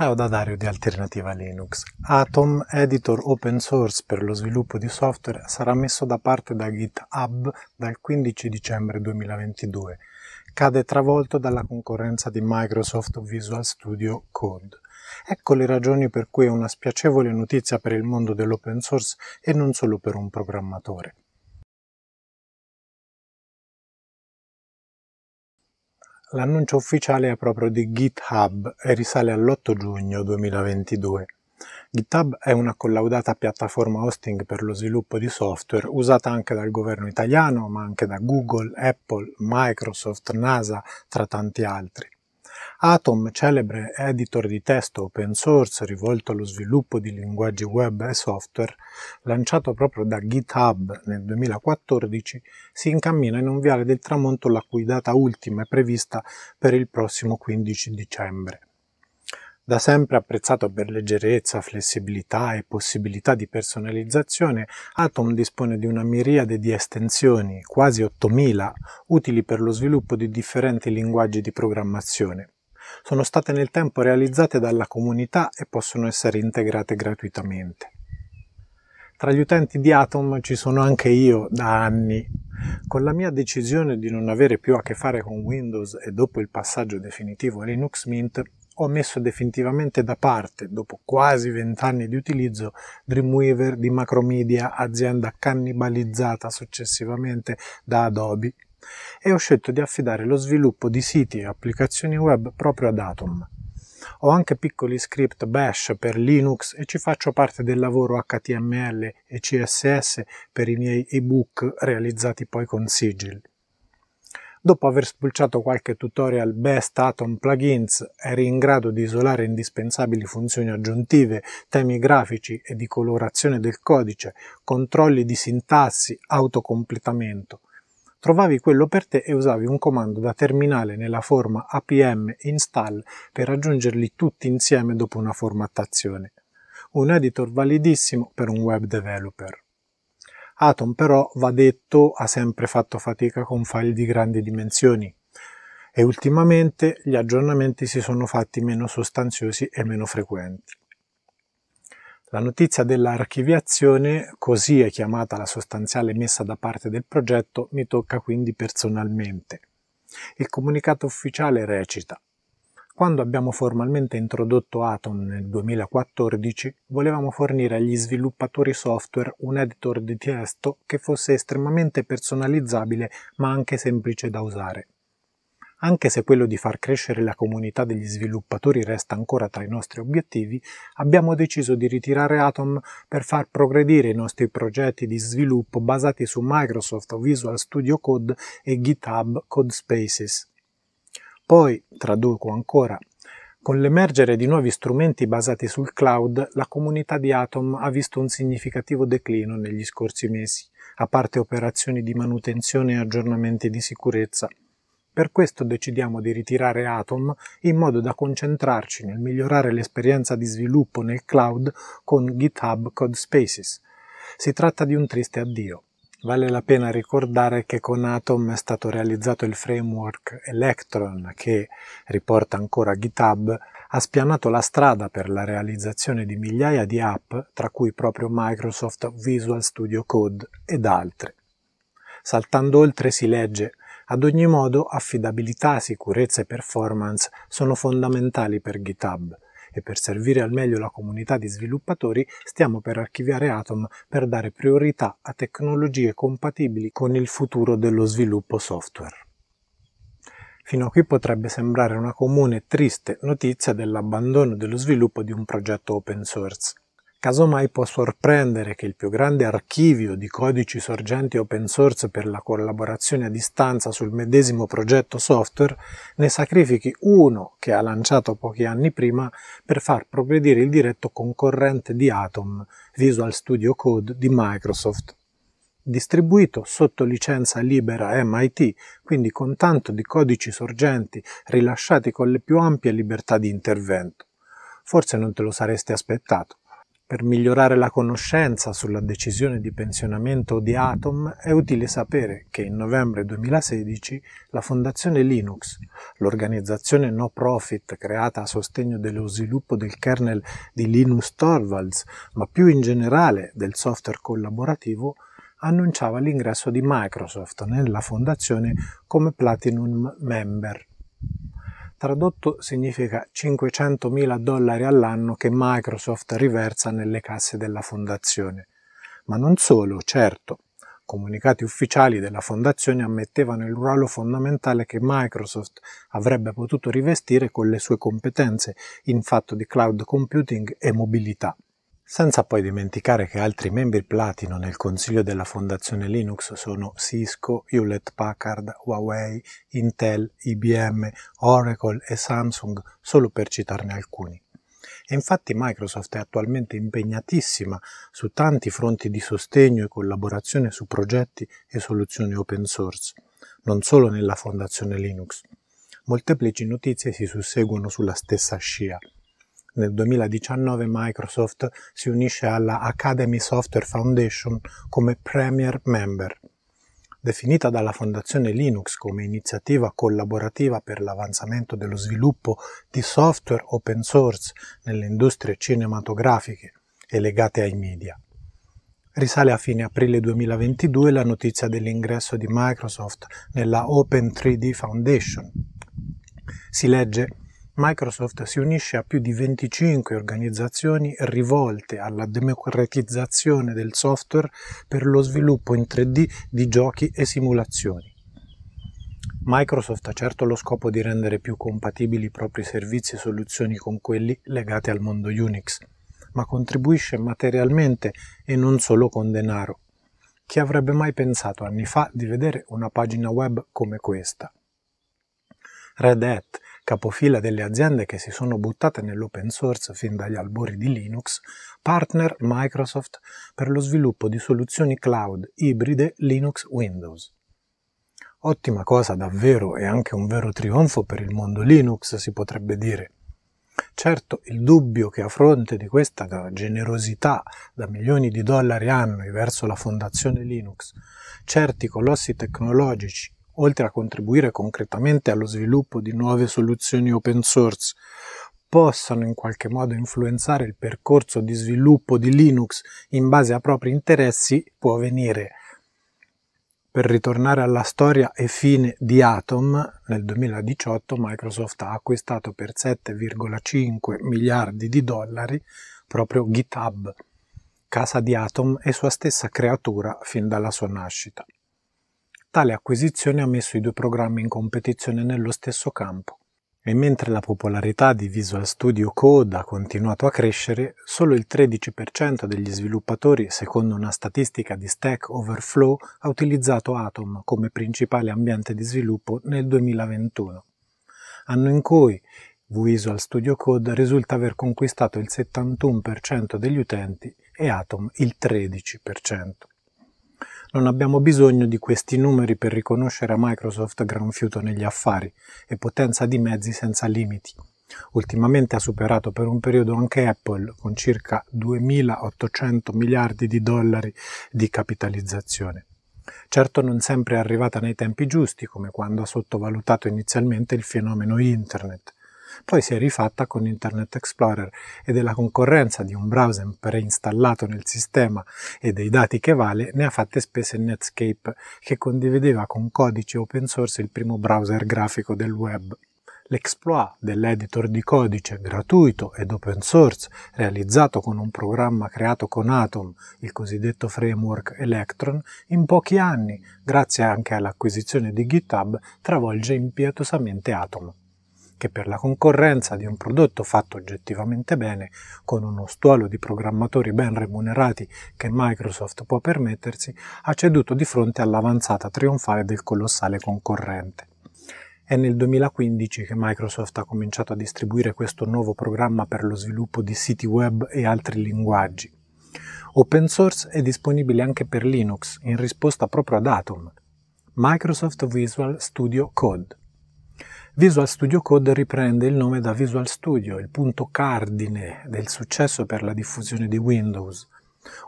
Ciao da Dario di Alternativa Linux. Atom, editor open source per lo sviluppo di software, sarà messo da parte da GitHub dal 15 dicembre 2022. Cade travolto dalla concorrenza di Microsoft Visual Studio Code. Ecco le ragioni per cui è una spiacevole notizia per il mondo dell'open source e non solo per un programmatore. L'annuncio ufficiale è proprio di GitHub e risale all'8 giugno 2022. GitHub è una collaudata piattaforma hosting per lo sviluppo di software usata anche dal governo italiano, ma anche da Google, Apple, Microsoft, NASA, tra tanti altri. Atom, celebre editor di testo open source rivolto allo sviluppo di linguaggi web e software, lanciato proprio da GitHub nel 2014, si incammina in un viale del tramonto la cui data ultima è prevista per il prossimo 15 dicembre da sempre apprezzato per leggerezza, flessibilità e possibilità di personalizzazione, Atom dispone di una miriade di estensioni, quasi 8000, utili per lo sviluppo di differenti linguaggi di programmazione. Sono state nel tempo realizzate dalla comunità e possono essere integrate gratuitamente. Tra gli utenti di Atom ci sono anche io da anni. Con la mia decisione di non avere più a che fare con Windows e dopo il passaggio definitivo a Linux Mint, ho messo definitivamente da parte, dopo quasi vent'anni di utilizzo, Dreamweaver di Macromedia, azienda cannibalizzata successivamente da Adobe, e ho scelto di affidare lo sviluppo di siti e applicazioni web proprio ad Atom. Ho anche piccoli script bash per Linux e ci faccio parte del lavoro HTML e CSS per i miei ebook realizzati poi con Sigil. Dopo aver spulciato qualche tutorial Best Atom Plugins, eri in grado di isolare indispensabili funzioni aggiuntive, temi grafici e di colorazione del codice, controlli di sintassi, autocompletamento. Trovavi quello per te e usavi un comando da terminale nella forma apm install per aggiungerli tutti insieme dopo una formattazione. Un editor validissimo per un web developer. Atom però, va detto, ha sempre fatto fatica con file di grandi dimensioni e ultimamente gli aggiornamenti si sono fatti meno sostanziosi e meno frequenti. La notizia dell'archiviazione, così è chiamata la sostanziale messa da parte del progetto, mi tocca quindi personalmente. Il comunicato ufficiale recita quando abbiamo formalmente introdotto Atom nel 2014, volevamo fornire agli sviluppatori software un editor di testo che fosse estremamente personalizzabile ma anche semplice da usare. Anche se quello di far crescere la comunità degli sviluppatori resta ancora tra i nostri obiettivi, abbiamo deciso di ritirare Atom per far progredire i nostri progetti di sviluppo basati su Microsoft Visual Studio Code e GitHub Codespaces. Poi, traduco ancora, con l'emergere di nuovi strumenti basati sul cloud, la comunità di Atom ha visto un significativo declino negli scorsi mesi, a parte operazioni di manutenzione e aggiornamenti di sicurezza. Per questo decidiamo di ritirare Atom in modo da concentrarci nel migliorare l'esperienza di sviluppo nel cloud con GitHub Codespaces. Si tratta di un triste addio. Vale la pena ricordare che con Atom è stato realizzato il framework Electron che, riporta ancora GitHub, ha spianato la strada per la realizzazione di migliaia di app, tra cui proprio Microsoft Visual Studio Code ed altre. Saltando oltre si legge ad ogni modo affidabilità, sicurezza e performance sono fondamentali per GitHub e per servire al meglio la comunità di sviluppatori stiamo per archiviare Atom per dare priorità a tecnologie compatibili con il futuro dello sviluppo software. Fino a qui potrebbe sembrare una comune e triste notizia dell'abbandono dello sviluppo di un progetto open source. Casomai può sorprendere che il più grande archivio di codici sorgenti open source per la collaborazione a distanza sul medesimo progetto software ne sacrifichi uno che ha lanciato pochi anni prima per far progredire il diretto concorrente di Atom, Visual Studio Code di Microsoft. Distribuito sotto licenza libera MIT, quindi con tanto di codici sorgenti rilasciati con le più ampie libertà di intervento. Forse non te lo saresti aspettato. Per migliorare la conoscenza sulla decisione di pensionamento di Atom è utile sapere che in novembre 2016 la Fondazione Linux, l'organizzazione no profit creata a sostegno dello sviluppo del kernel di Linus Torvalds, ma più in generale del software collaborativo, annunciava l'ingresso di Microsoft nella fondazione come Platinum Member. Tradotto significa 500.000 dollari all'anno che Microsoft riversa nelle casse della fondazione. Ma non solo, certo. Comunicati ufficiali della fondazione ammettevano il ruolo fondamentale che Microsoft avrebbe potuto rivestire con le sue competenze in fatto di cloud computing e mobilità. Senza poi dimenticare che altri membri platino nel consiglio della Fondazione Linux sono Cisco, Hewlett Packard, Huawei, Intel, IBM, Oracle e Samsung, solo per citarne alcuni. E infatti Microsoft è attualmente impegnatissima su tanti fronti di sostegno e collaborazione su progetti e soluzioni open source, non solo nella Fondazione Linux. Molteplici notizie si susseguono sulla stessa scia nel 2019 Microsoft si unisce alla Academy Software Foundation come Premier Member. Definita dalla Fondazione Linux come iniziativa collaborativa per l'avanzamento dello sviluppo di software open source nelle industrie cinematografiche e legate ai media. Risale a fine aprile 2022 la notizia dell'ingresso di Microsoft nella Open 3D Foundation. Si legge Microsoft si unisce a più di 25 organizzazioni rivolte alla democratizzazione del software per lo sviluppo in 3D di giochi e simulazioni. Microsoft ha certo lo scopo di rendere più compatibili i propri servizi e soluzioni con quelli legati al mondo Unix, ma contribuisce materialmente e non solo con denaro. Chi avrebbe mai pensato anni fa di vedere una pagina web come questa? Red Hat capofila delle aziende che si sono buttate nell'open source fin dagli albori di Linux, partner Microsoft per lo sviluppo di soluzioni cloud ibride Linux Windows. Ottima cosa davvero e anche un vero trionfo per il mondo Linux, si potrebbe dire. Certo, il dubbio che a fronte di questa generosità da milioni di dollari annui verso la fondazione Linux, certi colossi tecnologici oltre a contribuire concretamente allo sviluppo di nuove soluzioni open source, possano in qualche modo influenzare il percorso di sviluppo di Linux in base a propri interessi può venire. Per ritornare alla storia e fine di Atom, nel 2018 Microsoft ha acquistato per 7,5 miliardi di dollari proprio GitHub, casa di Atom e sua stessa creatura fin dalla sua nascita. Tale acquisizione ha messo i due programmi in competizione nello stesso campo. E mentre la popolarità di Visual Studio Code ha continuato a crescere, solo il 13% degli sviluppatori, secondo una statistica di Stack Overflow, ha utilizzato Atom come principale ambiente di sviluppo nel 2021, anno in cui Visual Studio Code risulta aver conquistato il 71% degli utenti e Atom il 13%. Non abbiamo bisogno di questi numeri per riconoscere a Microsoft gran fiuto negli affari e potenza di mezzi senza limiti. Ultimamente ha superato per un periodo anche Apple con circa 2.800 miliardi di dollari di capitalizzazione. Certo non sempre è arrivata nei tempi giusti, come quando ha sottovalutato inizialmente il fenomeno Internet, poi si è rifatta con Internet Explorer e della concorrenza di un browser preinstallato nel sistema e dei dati che vale ne ha fatte spese Netscape, che condivideva con codice open source il primo browser grafico del web. L'exploit dell'editor di codice gratuito ed open source realizzato con un programma creato con Atom, il cosiddetto framework Electron, in pochi anni, grazie anche all'acquisizione di GitHub, travolge impietosamente Atom che per la concorrenza di un prodotto fatto oggettivamente bene, con uno stuolo di programmatori ben remunerati che Microsoft può permettersi, ha ceduto di fronte all'avanzata trionfale del colossale concorrente. È nel 2015 che Microsoft ha cominciato a distribuire questo nuovo programma per lo sviluppo di siti web e altri linguaggi. Open source è disponibile anche per Linux in risposta proprio ad Atom, Microsoft Visual Studio Code. Visual Studio Code riprende il nome da Visual Studio, il punto cardine del successo per la diffusione di Windows,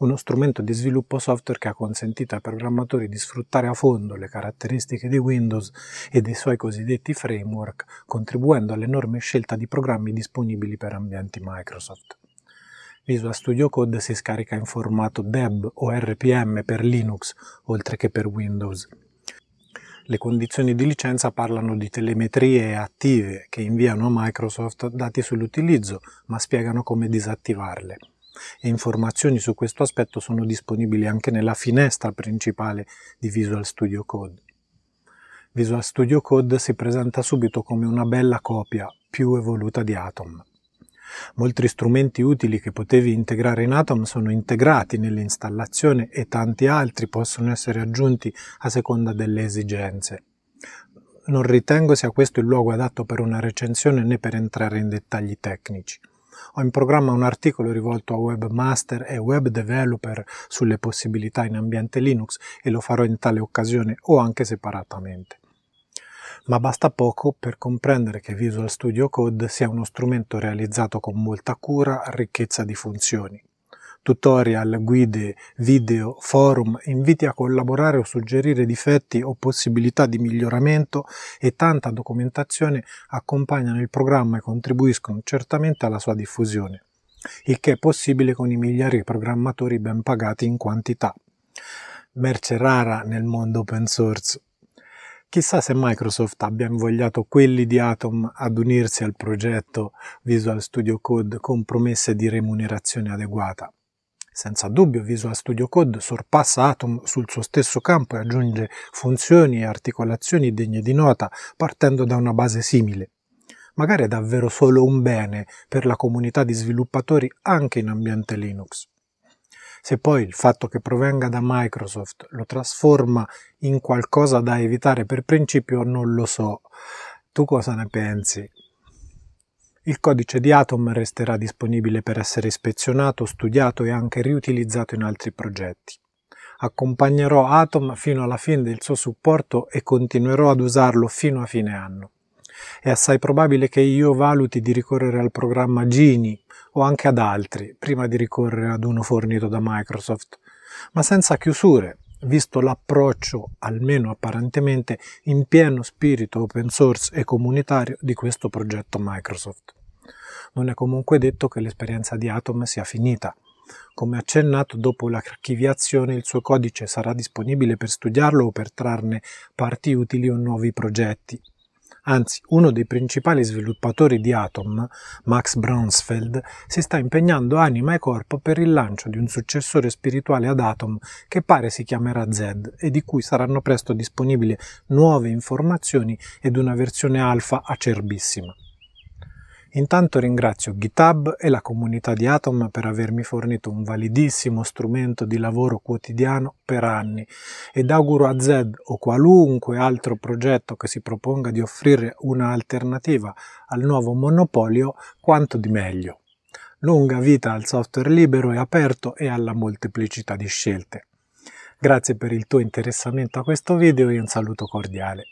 uno strumento di sviluppo software che ha consentito ai programmatori di sfruttare a fondo le caratteristiche di Windows e dei suoi cosiddetti framework, contribuendo all'enorme scelta di programmi disponibili per ambienti Microsoft. Visual Studio Code si scarica in formato DEB o RPM per Linux, oltre che per Windows. Le condizioni di licenza parlano di telemetrie attive che inviano a Microsoft dati sull'utilizzo, ma spiegano come disattivarle. E informazioni su questo aspetto sono disponibili anche nella finestra principale di Visual Studio Code. Visual Studio Code si presenta subito come una bella copia più evoluta di Atom. Molti strumenti utili che potevi integrare in Atom sono integrati nell'installazione e tanti altri possono essere aggiunti a seconda delle esigenze. Non ritengo sia questo il luogo adatto per una recensione né per entrare in dettagli tecnici. Ho in programma un articolo rivolto a webmaster e web developer sulle possibilità in ambiente Linux e lo farò in tale occasione o anche separatamente ma basta poco per comprendere che Visual Studio Code sia uno strumento realizzato con molta cura, ricchezza di funzioni. Tutorial, guide, video, forum, inviti a collaborare o suggerire difetti o possibilità di miglioramento e tanta documentazione accompagnano il programma e contribuiscono certamente alla sua diffusione, il che è possibile con i migliaia di programmatori ben pagati in quantità merce rara nel mondo open source. Chissà se Microsoft abbia invogliato quelli di Atom ad unirsi al progetto Visual Studio Code con promesse di remunerazione adeguata. Senza dubbio Visual Studio Code sorpassa Atom sul suo stesso campo e aggiunge funzioni e articolazioni degne di nota partendo da una base simile. Magari è davvero solo un bene per la comunità di sviluppatori anche in ambiente Linux. Se poi il fatto che provenga da Microsoft lo trasforma in qualcosa da evitare per principio non lo so. Tu cosa ne pensi? Il codice di Atom resterà disponibile per essere ispezionato, studiato e anche riutilizzato in altri progetti. Accompagnerò Atom fino alla fine del suo supporto e continuerò ad usarlo fino a fine anno. È assai probabile che io valuti di ricorrere al programma Gini o anche ad altri prima di ricorrere ad uno fornito da Microsoft, ma senza chiusure, visto l'approccio, almeno apparentemente, in pieno spirito open source e comunitario di questo progetto Microsoft. Non è comunque detto che l'esperienza di Atom sia finita. Come accennato, dopo l'archiviazione il suo codice sarà disponibile per studiarlo o per trarne parti utili o nuovi progetti, Anzi, uno dei principali sviluppatori di Atom, Max Braunsfeld, si sta impegnando anima e corpo per il lancio di un successore spirituale ad Atom che pare si chiamerà Zed e di cui saranno presto disponibili nuove informazioni ed una versione alfa acerbissima. Intanto ringrazio GitHub e la comunità di Atom per avermi fornito un validissimo strumento di lavoro quotidiano per anni ed auguro a Zed o qualunque altro progetto che si proponga di offrire un'alternativa al nuovo monopolio quanto di meglio. Lunga vita al software libero e aperto e alla molteplicità di scelte. Grazie per il tuo interessamento a questo video e un saluto cordiale.